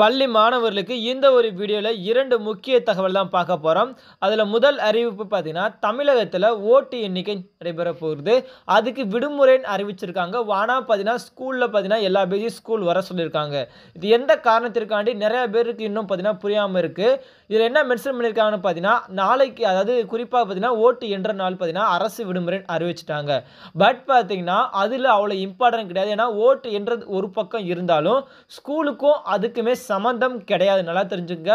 பள்ளி மாணவர்களுக்கு இந்த ஒரு வீடியோவில் இரண்டு முக்கிய தகவல் தான் பார்க்க போகிறோம் அதில் முதல் அறிவிப்பு பார்த்தீங்கன்னா தமிழகத்தில் ஓட்டு எண்ணிக்கை நடைபெற போகுது அதுக்கு விடுமுறைன்னு அறிவிச்சிருக்காங்க வானா பார்த்தீங்கன்னா ஸ்கூலில் பார்த்தீங்கன்னா எல்லா பேரையும் ஸ்கூல் வர சொல்லியிருக்காங்க இது எந்த காரணத்திற்காண்டி நிறைய பேருக்கு இன்னும் பார்த்தீங்கன்னா புரியாமல் இருக்குது இதில் என்ன மென்ஷன் பண்ணியிருக்காங்கன்னு பார்த்தீங்கன்னா நாளைக்கு அதாவது குறிப்பாக பார்த்தீங்கன்னா ஓட்டு என்ற நாள் பார்த்தீங்கன்னா அரசு விடுமுறைன்னு அறிவிச்சிட்டாங்க பட் பார்த்தீங்கன்னா அதில் அவ்வளோ இம்பார்ட்டன்ட் கிடையாது ஏன்னா ஓட்டு என்றது ஒரு பக்கம் இருந்தாலும் ஸ்கூலுக்கும் அதுக்குமே சம்மந்தம் கிடையாது நல்லா தெரிஞ்சுங்க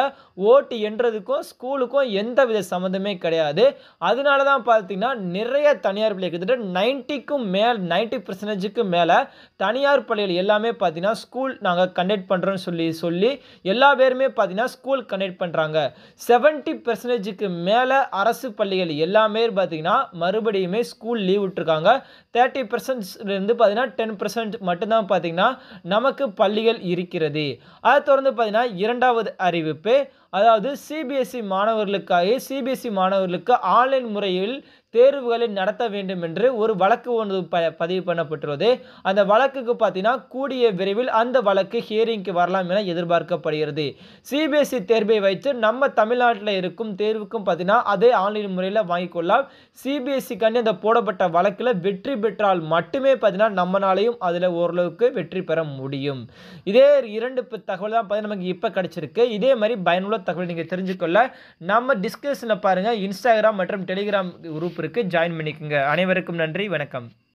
ஓட்டு என்றதுக்கும் ஸ்கூலுக்கும் எந்த வித சம்மந்தமே கிடையாது அதனால தான் பார்த்தீங்கன்னா நிறைய தனியார் பள்ளி கிட்டத்தட்ட நைன்ட்டிக்கும் மேல் நைன்ட்டி பர்சன்டேஜுக்கு மேலே தனியார் பள்ளிகள் எல்லாமே பார்த்தீங்கன்னா ஸ்கூல் நாங்கள் கண்டக்ட் பண்ணுறோன்னு சொல்லி சொல்லி எல்லா பேருமே பார்த்தீங்கன்னா ஸ்கூல் கண்டக்ட் பண்ணுறாங்க செவன்ட்டி பர்சன்டேஜுக்கு மேலே அரசு பள்ளிகள் எல்லாமே பார்த்தீங்கன்னா மறுபடியுமே ஸ்கூல் லீவ் விட்டுருக்காங்க தேர்ட்டி பர்சன்ட்லேருந்து பார்த்தீங்கன்னா டென் பர்சன்ட் மட்டும்தான் பார்த்தீங்கன்னா நமக்கு பள்ளிகள் இருக்கிறது அதை தொடர்ந்து வந்து பார்த்தீங்கன்னா இரண்டாவது அறிவிப்பு அதாவது சிபிஎஸ்சி e மாணவர்களுக்காக சிபிஎஸ்சி e மாணவர்களுக்கு ஆன்லைன் முறையில் தேர்வுகளை நடத்த வேண்டும் என்று ஒரு வழக்கு ஒன்று ப பதிவு பண்ணப்பட்டுள்ளது அந்த வழக்குக்கு பார்த்தீங்கன்னா கூடிய விரைவில் அந்த வழக்கு ஹியரிங்க்கு வரலாம் என எதிர்பார்க்கப்படுகிறது சிபிஎஸ்சி தேர்வை வைத்து நம்ம தமிழ்நாட்டில் இருக்கும் தேர்வுக்கும் பார்த்தீங்கன்னா அதே ஆன்லைன் முறையில் வாங்கிக்கொள்ளலாம் சிபிஎஸ்சிக்காண்டி அந்த போடப்பட்ட வழக்கில் வெற்றி பெற்றால் மட்டுமே பார்த்தீங்கன்னா நம்மளாலையும் அதில் ஓரளவுக்கு வெற்றி பெற முடியும் இதே இரண்டு தகவல் தான் பார்த்தீங்கன்னா நமக்கு இப்போ கிடச்சிருக்கு இதே மாதிரி பயனுள்ள தகவல் நீங்கள் தெரிஞ்சுக்கொள்ள நம்ம டிஸ்கஷனில் பாருங்கள் இன்ஸ்டாகிராம் மற்றும் டெலிகிராம் குரூப் வகுப்பிற்கு ஜாயின் பண்ணிக்கோங்க அனைவருக்கும் நன்றி வணக்கம்